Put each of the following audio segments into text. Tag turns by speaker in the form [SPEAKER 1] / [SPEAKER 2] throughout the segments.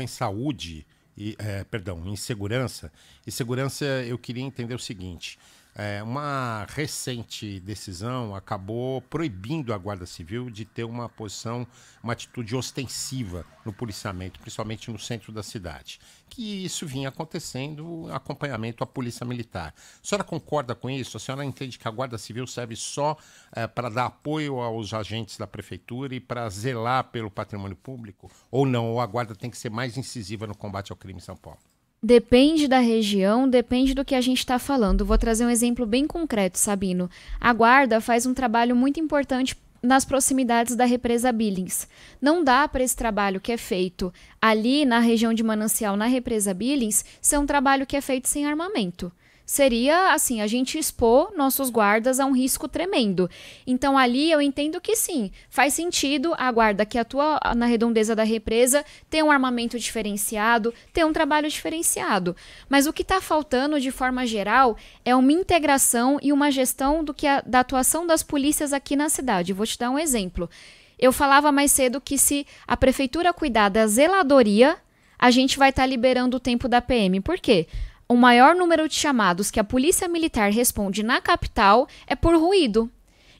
[SPEAKER 1] em saúde, e, é, perdão, em segurança, e segurança eu queria entender o seguinte: é, uma recente decisão acabou proibindo a Guarda Civil de ter uma posição, uma atitude ostensiva no policiamento, principalmente no centro da cidade. Que isso vinha acontecendo, acompanhamento à Polícia Militar. A senhora concorda com isso? A senhora entende que a Guarda Civil serve só é, para dar apoio aos agentes da Prefeitura e para zelar pelo patrimônio público? Ou não? Ou a Guarda tem que ser mais incisiva no combate ao crime em São Paulo?
[SPEAKER 2] Depende da região, depende do que a gente está falando. Vou trazer um exemplo bem concreto, Sabino. A guarda faz um trabalho muito importante nas proximidades da represa Billings. Não dá para esse trabalho que é feito ali na região de manancial, na represa Billings, ser um trabalho que é feito sem armamento seria, assim, a gente expor nossos guardas a um risco tremendo. Então, ali eu entendo que sim, faz sentido a guarda que atua ah, na redondeza da represa ter um armamento diferenciado, ter um trabalho diferenciado. Mas o que está faltando, de forma geral, é uma integração e uma gestão do que a, da atuação das polícias aqui na cidade. Vou te dar um exemplo. Eu falava mais cedo que se a prefeitura cuidar da zeladoria, a gente vai estar tá liberando o tempo da PM. Por quê? O maior número de chamados que a Polícia Militar responde na capital é por ruído.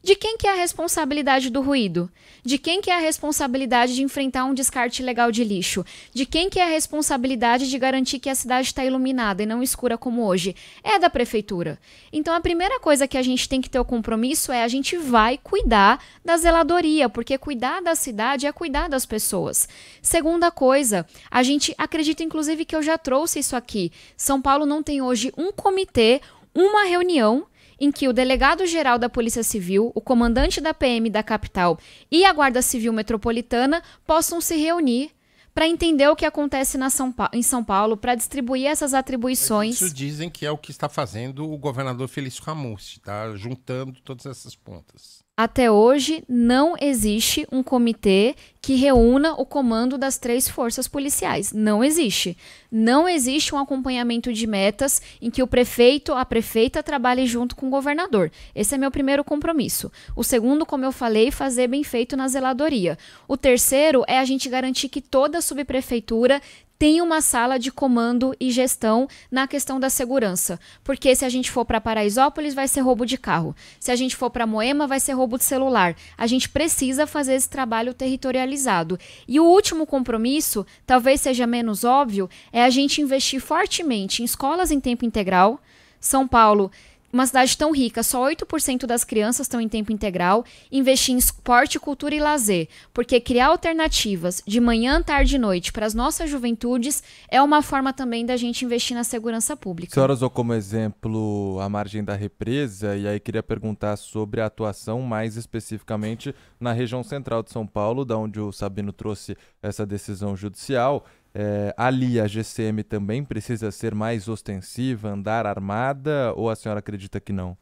[SPEAKER 2] De quem que é a responsabilidade do ruído? De quem que é a responsabilidade de enfrentar um descarte ilegal de lixo? De quem que é a responsabilidade de garantir que a cidade está iluminada e não escura como hoje? É da prefeitura. Então a primeira coisa que a gente tem que ter o compromisso é a gente vai cuidar da zeladoria, porque cuidar da cidade é cuidar das pessoas. Segunda coisa, a gente acredita inclusive que eu já trouxe isso aqui. São Paulo não tem hoje um comitê uma reunião em que o delegado-geral da Polícia Civil, o comandante da PM da capital e a Guarda Civil Metropolitana possam se reunir para entender o que acontece São em São Paulo, para distribuir essas atribuições. isso
[SPEAKER 1] dizem que é o que está fazendo o governador Felício Ramurci, está juntando todas essas pontas.
[SPEAKER 2] Até hoje, não existe um comitê que reúna o comando das três forças policiais. Não existe. Não existe um acompanhamento de metas em que o prefeito, a prefeita trabalhe junto com o governador. Esse é meu primeiro compromisso. O segundo, como eu falei, fazer bem feito na zeladoria. O terceiro é a gente garantir que toda subprefeitura tem uma sala de comando e gestão na questão da segurança. Porque se a gente for para Paraisópolis, vai ser roubo de carro. Se a gente for para Moema, vai ser roubo de celular. A gente precisa fazer esse trabalho territorializado. E o último compromisso, talvez seja menos óbvio, é a gente investir fortemente em escolas em tempo integral. São Paulo uma cidade tão rica, só 8% das crianças estão em tempo integral, investir em esporte, cultura e lazer, porque criar alternativas de manhã, tarde e noite para as nossas juventudes é uma forma também da gente investir na segurança pública. A senhora
[SPEAKER 1] usou como exemplo a margem da represa, e aí queria perguntar sobre a atuação mais especificamente na região central de São Paulo, da onde o Sabino trouxe essa decisão judicial. É, ali a GCM também precisa ser mais ostensiva, andar armada, ou a senhora acredita que não?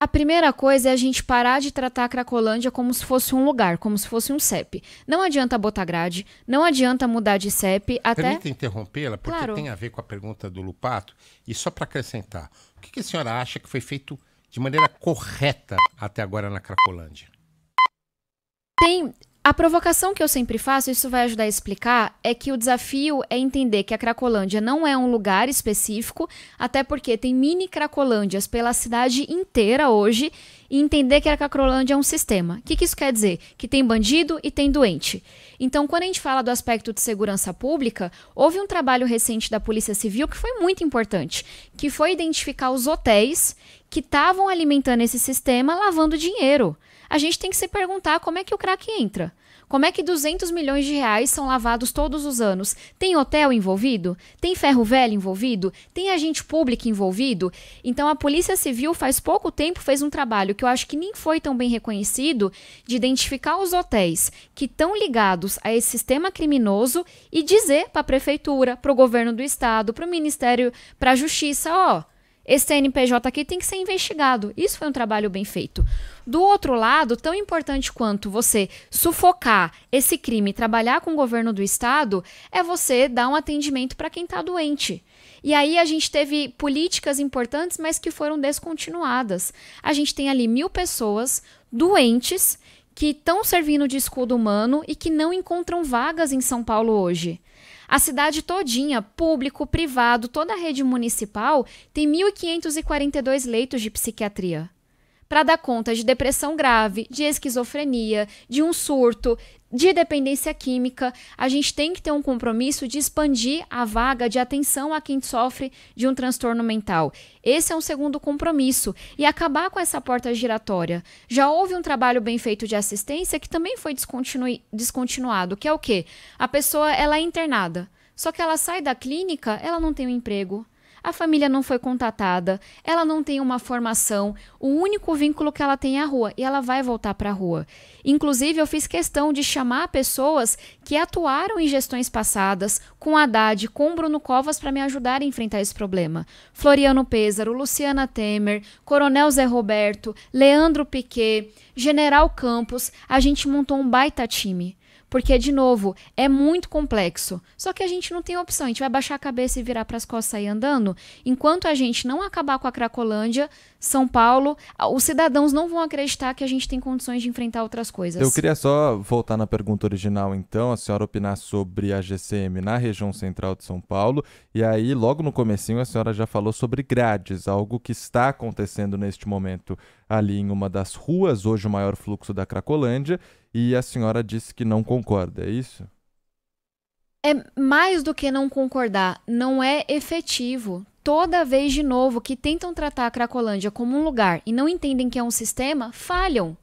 [SPEAKER 2] A primeira coisa é a gente parar de tratar a Cracolândia como se fosse um lugar, como se fosse um CEP. Não adianta botar grade, não adianta mudar de CEP até. Permita
[SPEAKER 1] interrompê-la, porque claro. tem a ver com a pergunta do Lupato. E só para acrescentar, o que, que a senhora acha que foi feito de maneira correta até agora na Cracolândia?
[SPEAKER 2] Tem, a provocação que eu sempre faço, isso vai ajudar a explicar, é que o desafio é entender que a Cracolândia não é um lugar específico, até porque tem mini Cracolândias pela cidade inteira hoje, e entender que a Cracolândia é um sistema. O que, que isso quer dizer? Que tem bandido e tem doente. Então, quando a gente fala do aspecto de segurança pública, houve um trabalho recente da Polícia Civil que foi muito importante, que foi identificar os hotéis que estavam alimentando esse sistema lavando dinheiro a gente tem que se perguntar como é que o crack entra. Como é que 200 milhões de reais são lavados todos os anos? Tem hotel envolvido? Tem ferro velho envolvido? Tem agente público envolvido? Então a Polícia Civil faz pouco tempo fez um trabalho que eu acho que nem foi tão bem reconhecido de identificar os hotéis que estão ligados a esse sistema criminoso e dizer para a prefeitura, para o governo do estado, para o ministério, para a justiça, ó, esse CNPJ aqui tem que ser investigado. Isso foi um trabalho bem feito. Do outro lado, tão importante quanto você sufocar esse crime, trabalhar com o governo do estado, é você dar um atendimento para quem está doente. E aí a gente teve políticas importantes, mas que foram descontinuadas. A gente tem ali mil pessoas doentes que estão servindo de escudo humano e que não encontram vagas em São Paulo hoje. A cidade todinha, público, privado, toda a rede municipal, tem 1.542 leitos de psiquiatria para dar conta de depressão grave, de esquizofrenia, de um surto, de dependência química, a gente tem que ter um compromisso de expandir a vaga de atenção a quem sofre de um transtorno mental. Esse é um segundo compromisso e acabar com essa porta giratória. Já houve um trabalho bem feito de assistência que também foi descontinuado, que é o quê? A pessoa ela é internada, só que ela sai da clínica, ela não tem um emprego a família não foi contatada, ela não tem uma formação, o único vínculo que ela tem é a rua e ela vai voltar para a rua. Inclusive, eu fiz questão de chamar pessoas que atuaram em gestões passadas com Haddad, com Bruno Covas para me ajudar a enfrentar esse problema. Floriano Pêsaro, Luciana Temer, Coronel Zé Roberto, Leandro Piquet, General Campos, a gente montou um baita time. Porque, de novo, é muito complexo. Só que a gente não tem opção. A gente vai baixar a cabeça e virar para as costas aí sair andando. Enquanto a gente não acabar com a Cracolândia, São Paulo, os cidadãos não vão acreditar que a gente tem condições de enfrentar outras coisas. Eu queria
[SPEAKER 1] só voltar na pergunta original, então, a senhora opinar sobre a GCM na região central de São Paulo. E aí, logo no comecinho, a senhora já falou sobre grades, algo que está acontecendo neste momento ali em uma das ruas, hoje o maior fluxo da Cracolândia, e a senhora disse que não concorda, é isso?
[SPEAKER 2] É mais do que não concordar, não é efetivo. Toda vez de novo que tentam tratar a Cracolândia como um lugar e não entendem que é um sistema, falham.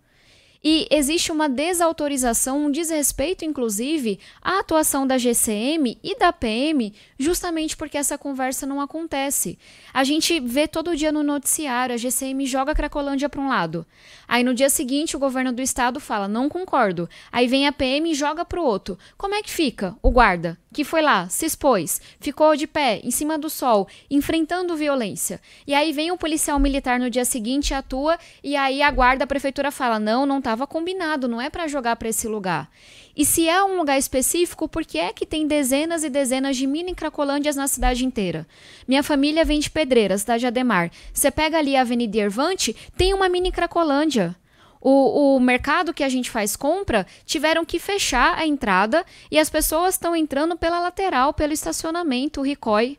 [SPEAKER 2] E existe uma desautorização, um desrespeito, inclusive, à atuação da GCM e da PM, justamente porque essa conversa não acontece. A gente vê todo dia no noticiário, a GCM joga a Cracolândia para um lado. Aí no dia seguinte o governo do estado fala: "Não concordo". Aí vem a PM e joga para o outro. Como é que fica o guarda que foi lá, se expôs, ficou de pé em cima do sol, enfrentando violência? E aí vem o policial militar no dia seguinte atua e aí a guarda a prefeitura fala: "Não, não tá estava combinado, não é para jogar para esse lugar. E se é um lugar específico, por que é que tem dezenas e dezenas de mini cracolândias na cidade inteira? Minha família vem de Pedreira, cidade Ademar. Você pega ali a Avenida Irvante, tem uma mini cracolândia. O, o, mercado que a gente faz compra tiveram que fechar a entrada e as pessoas estão entrando pela lateral, pelo estacionamento, o Ricói.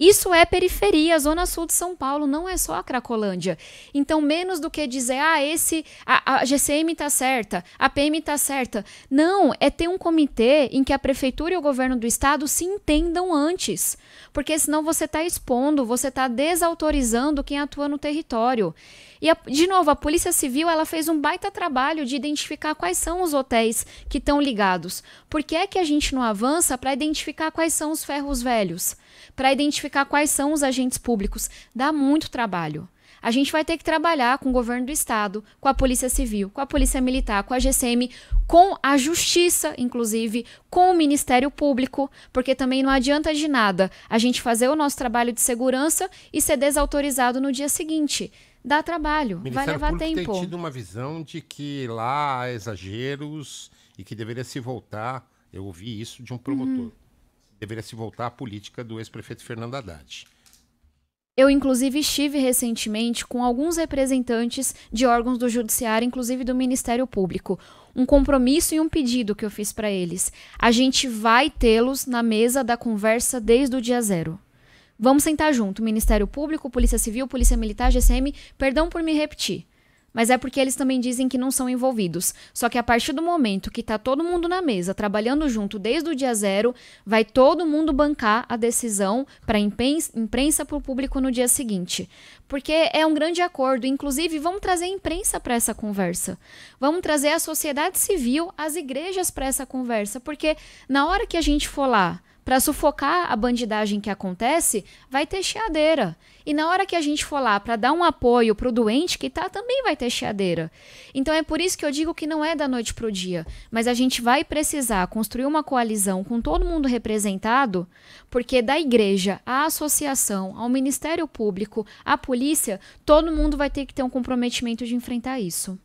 [SPEAKER 2] Isso é periferia, a zona sul de São Paulo, não é só a Cracolândia. Então, menos do que dizer, ah, esse a, a GCM está certa, a PM está certa. Não, é ter um comitê em que a prefeitura e o governo do estado se entendam antes, porque senão você está expondo, você está desautorizando quem atua no território. E a, de novo, a Polícia Civil ela fez um baita trabalho de identificar quais são os hotéis que estão ligados. Por que é que a gente não avança para identificar quais são os ferros velhos? para identificar quais são os agentes públicos. Dá muito trabalho. A gente vai ter que trabalhar com o governo do estado, com a Polícia Civil, com a Polícia Militar, com a GCM, com a Justiça, inclusive, com o Ministério Público, porque também não adianta de nada a gente fazer o nosso trabalho de segurança e ser desautorizado no dia seguinte. Dá trabalho, o vai levar Público tempo. Tem tido
[SPEAKER 1] uma visão de que lá há exageros e que deveria se voltar. Eu ouvi isso de um promotor deveria se voltar à política do ex-prefeito Fernando Haddad.
[SPEAKER 2] Eu, inclusive, estive recentemente com alguns representantes de órgãos do Judiciário, inclusive do Ministério Público. Um compromisso e um pedido que eu fiz para eles. A gente vai tê-los na mesa da conversa desde o dia zero. Vamos sentar junto, Ministério Público, Polícia Civil, Polícia Militar, GCM, perdão por me repetir mas é porque eles também dizem que não são envolvidos. Só que a partir do momento que tá todo mundo na mesa, trabalhando junto desde o dia zero, vai todo mundo bancar a decisão para imprensa, para o público no dia seguinte. Porque é um grande acordo. Inclusive, vamos trazer a imprensa para essa conversa. Vamos trazer a sociedade civil, as igrejas para essa conversa. Porque na hora que a gente for lá para sufocar a bandidagem que acontece, vai ter cheadeira. E na hora que a gente for lá para dar um apoio pro doente que tá, também vai ter cheadeira. Então é por isso que eu digo que não é da noite pro dia, mas a gente vai precisar construir uma coalizão com todo mundo representado, porque da igreja à associação, ao Ministério Público, à polícia, todo mundo vai ter que ter um comprometimento de enfrentar isso.